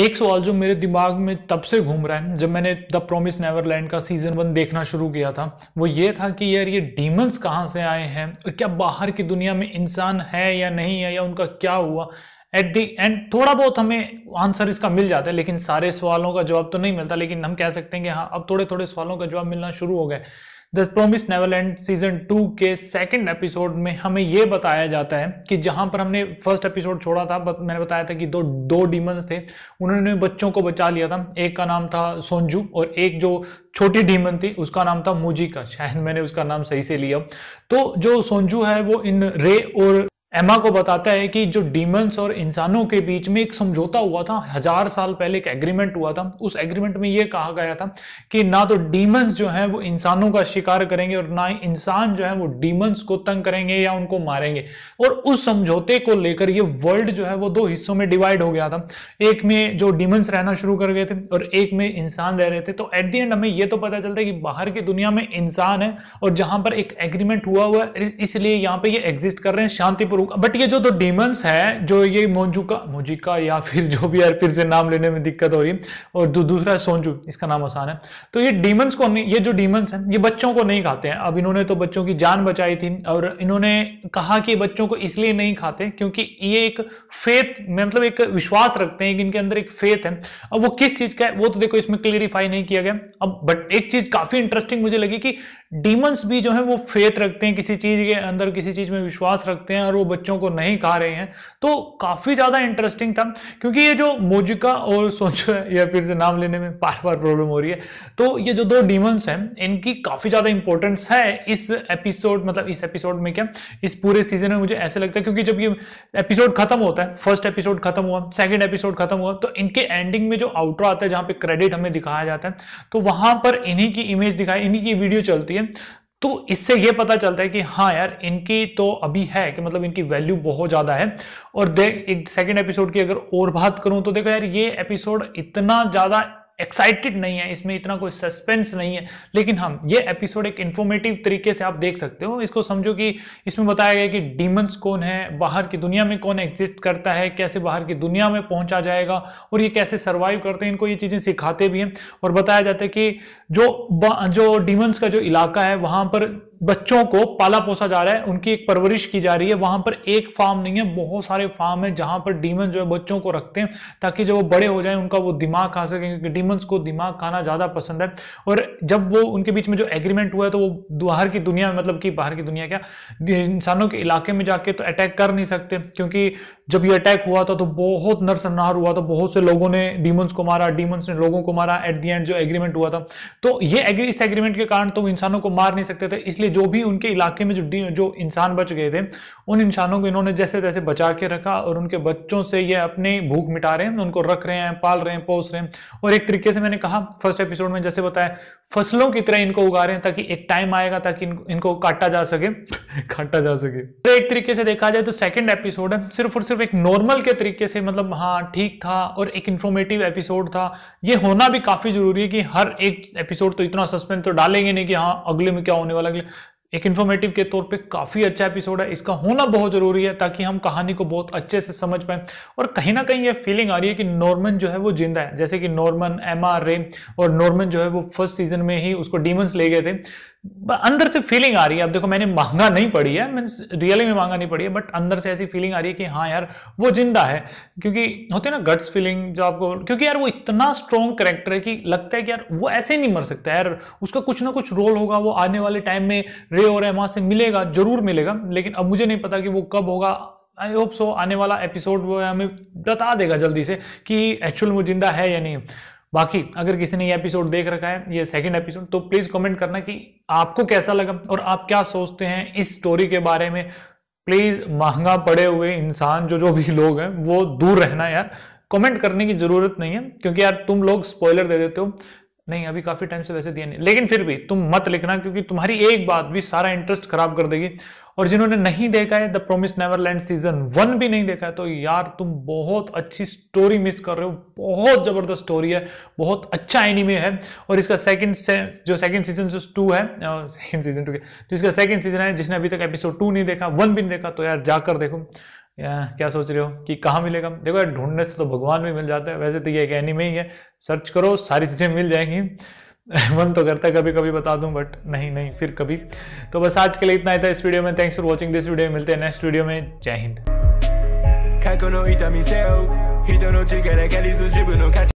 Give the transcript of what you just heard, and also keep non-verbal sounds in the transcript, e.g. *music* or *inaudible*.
एक सवाल जो मेरे दिमाग में तब से घूम रहा है जब मैंने द प्रोमिस नेवरलैंड का सीजन वन देखना शुरू किया था वो ये था कि यार ये डीमंस कहाँ से आए हैं और क्या बाहर की दुनिया में इंसान है या नहीं है या उनका क्या हुआ एट दी एंड थोड़ा बहुत हमें आंसर इसका मिल जाता है लेकिन सारे सवालों का जवाब तो नहीं मिलता लेकिन हम कह सकते हैं कि हाँ अब थोड़े थोड़े सवालों का जवाब मिलना शुरू हो गए the promise Neverland season two के सेकंड एपिसोड में हमें यह बताया जाता है कि जहां पर हमने फर्स्ट एपिसोड छोड़ा था मैंने बताया था कि दो दो डीमंस थे उन्होंने बच्चों को बचा लिया था एक का नाम था सोंजू और एक जो छोटी डीमन थी उसका नाम था मुजी का शायद मैंने उसका नाम सही से लिया तो जो सोंजू है वो इन रे और एमा को बताता है कि जो डीमंस और इंसानों के बीच में एक समझौता हुआ था हजार साल पहले एक एग्रीमेंट हुआ था उस एग्रीमेंट में यह कहा गया था कि ना तो डीमंस जो है वो इंसानों का शिकार करेंगे और ना ही इंसान जो है वो डीमंस को तंग करेंगे या उनको मारेंगे और उस समझौते को लेकर ये वर्ल्ड जो है वो दो हिस्सों में डिवाइड हो गया था एक में जो डीमंस रहना शुरू कर गए थे और एक में इंसान रह रहे थे तो एट दी एंड हमें यह तो पता चलता है कि बाहर की दुनिया में इंसान है और जहां पर एक एग्रीमेंट हुआ हुआ है इसलिए यहाँ पे ये एग्जिस्ट कर रहे हैं शांतिपूर्वक करूंगा बट ये जो दो डीमंस हैं जो ये मोजुका मोजिका या फिर जो भी यार फिर से नाम लेने में दिक्कत हो रही है और दू, दूसरा है सोनजू इसका नाम आसान है तो ये डीमंस को ये जो डीमंस हैं ये बच्चों को नहीं खाते हैं अब इन्होंने तो बच्चों की जान बचाई थी और इन्होंने कहा कि बच्चों को इसलिए नहीं खाते क्योंकि ये एक फेथ मतलब एक विश्वास रखते हैं कि इनके अंदर एक फेथ है अब वो किस चीज़ का है वो तो देखो इसमें क्लियरिफाई नहीं किया गया अब बट एक चीज़ काफ़ी इंटरेस्टिंग मुझे लगी कि डीमंस भी जो है वो फेथ रखते हैं किसी चीज के अंदर किसी चीज में विश्वास रखते हैं और वो बच्चों को नहीं खा रहे हैं तो काफी ज्यादा इंटरेस्टिंग था क्योंकि ये जो मोजिका और सोचो या फिर से नाम लेने में बार बार प्रॉब्लम हो रही है तो ये जो दो डीमंस हैं इनकी काफी ज्यादा इंपॉर्टेंस है इस एपिसोड मतलब इस एपिसोड में क्या इस पूरे सीजन में मुझे ऐसे लगता है क्योंकि जब ये एपिसोड खत्म होता है फर्स्ट एपिसोड खत्म हुआ सेकेंड एपिसोड खत्म हुआ तो इनके एंडिंग में जो आउटर आता है जहाँ पे क्रेडिट हमें दिखाया जाता है तो वहां पर इन्हीं की इमेज दिखाई इन्हीं की वीडियो चलती है है तो इससे ये पता चलता है कि हाँ यार इनकी तो अभी है कि मतलब इनकी वैल्यू बहुत ज़्यादा है और देख एक सेकेंड एपिसोड की अगर और बात करूँ तो देखो यार ये एपिसोड इतना ज़्यादा एक्साइटेड नहीं है इसमें इतना कोई सस्पेंस नहीं है लेकिन हम हाँ, ये एपिसोड एक इन्फॉर्मेटिव तरीके से आप देख सकते हो इसको समझो कि इसमें बताया गया कि डीमंस कौन है बाहर की दुनिया में कौन एग्जिस्ट करता है कैसे बाहर की दुनिया में पहुंचा जाएगा और ये कैसे सर्वाइव करते हैं इनको ये चीज़ें सिखाते भी हैं और बताया जाता है कि जो जो डीमंस का जो इलाका है वहाँ पर बच्चों को पाला पोसा जा रहा है उनकी एक परवरिश की जा रही है वहां पर एक फार्म नहीं है बहुत सारे फार्म है जहां पर डीमन जो है बच्चों को रखते हैं ताकि जब वो बड़े हो जाए उनका वो दिमाग खा सके क्योंकि डीमन्स को दिमाग खाना ज्यादा पसंद है और जब वो उनके बीच में जो एग्रीमेंट हुआ है तो वो बाहर की दुनिया में मतलब कि बाहर की दुनिया क्या इंसानों के इलाके में जाके तो अटैक कर नहीं सकते क्योंकि जब ये अटैक हुआ था तो बहुत नरसंहार हुआ था बहुत से लोगों ने डीमंस को मारा डीमंस ने लोगों को मारा एट दी एंड जो एग्रीमेंट हुआ था तो ये इस एग्रीमेंट के कारण तो इंसानों को मार नहीं सकते थे इसलिए जो भी उनके इलाके में जो जो इंसान बच गए थे उन इंसानों को इन्होंने जैसे तैसे बचा के रखा और उनके बच्चों से ये अपने भूख मिटा रहे हैं उनको रख रहे हैं पाल रहे हैं पोस रहे हैं और एक तरीके से मैंने कहा फर्स्ट एपिसोड में जैसे बताया फसलों की तरह इनको उगा रहे हैं ताकि एक टाइम आएगा ताकि इन, इनको काटा जा सके *laughs* काटा जा सके तो एक तरीके से देखा जाए तो सेकेंड एपिसोड है सिर्फ और सिर्फ एक नॉर्मल के तरीके से मतलब हाँ ठीक था और एक इन्फॉर्मेटिव एपिसोड था ये होना भी काफी जरूरी है कि हर एक एपिसोड तो इतना सस्पेंस तो डालेंगे नहीं कि हाँ अगले में क्या होने वाला अगले एक इन्फॉर्मेटिव के तौर पे काफ़ी अच्छा एपिसोड है इसका होना बहुत ज़रूरी है ताकि हम कहानी को बहुत अच्छे से समझ पाए और कहीं ना कहीं ये फीलिंग आ रही है कि नॉर्मन जो है वो जिंदा है जैसे कि नॉर्मन एम आर रे और नॉर्मन जो है वो फर्स्ट सीजन में ही उसको डीमंस ले गए थे अंदर से फीलिंग आ रही है अब देखो मैंने मांगा नहीं पड़ी है मीन रियली में मांगा नहीं पड़ी है बट अंदर से ऐसी फीलिंग आ रही है कि हाँ यार वो जिंदा है क्योंकि होते हैं ना गट्स फीलिंग जो आपको क्योंकि यार वो इतना स्ट्रॉन्ग करेक्टर है कि लगता है कि यार वो ऐसे नहीं मर सकता यार उसका कुछ ना कुछ रोल होगा वो आने वाले टाइम में खड़े हो रहे हैं वहां से मिलेगा जरूर मिलेगा लेकिन अब मुझे नहीं पता कि वो कब होगा आई होप सो आने वाला एपिसोड वो हमें बता देगा जल्दी से कि एक्चुअल वो जिंदा है या नहीं बाकी अगर किसी ने ये एपिसोड देख रखा है ये सेकंड एपिसोड तो प्लीज कमेंट करना कि आपको कैसा लगा और आप क्या सोचते हैं इस स्टोरी के बारे में प्लीज महंगा पड़े हुए इंसान जो जो भी लोग हैं वो दूर रहना यार कमेंट करने की जरूरत नहीं है क्योंकि यार तुम लोग स्पॉइलर दे देते हो नहीं अभी काफी टाइम से वैसे दिया नहीं लेकिन फिर भी तुम मत लिखना क्योंकि तुम्हारी एक बात भी सारा इंटरेस्ट खराब कर देगी और जिन्होंने नहीं देखा है the promise Neverland season one भी नहीं देखा है तो यार तुम बहुत अच्छी स्टोरी मिस कर रहे हो बहुत जबरदस्त स्टोरी है बहुत अच्छा एनिमे है और इसका सेकंड से, जो सेकंड सीजन जो टू है सेकंड सीजन टू जो इसका सेकंड सीजन है जिसने अभी तक एपिसोड टू नहीं देखा वन भी नहीं देखा तो यार जाकर देखो क्या सोच रहे हो कि कहाँ मिलेगा देखो यार ढूंढने से तो भगवान भी मिल जाता है वैसे तो ये एक एनिमे ही है सर्च करो सारी चीज़ें मिल जाएंगी *laughs* मन तो करता है कभी कभी बता दूं बट नहीं नहीं फिर कभी तो बस आज के लिए इतना ही था इस वीडियो में thanks for watching this video मिलते हैं नेक्स्ट वीडियो में जय हिंद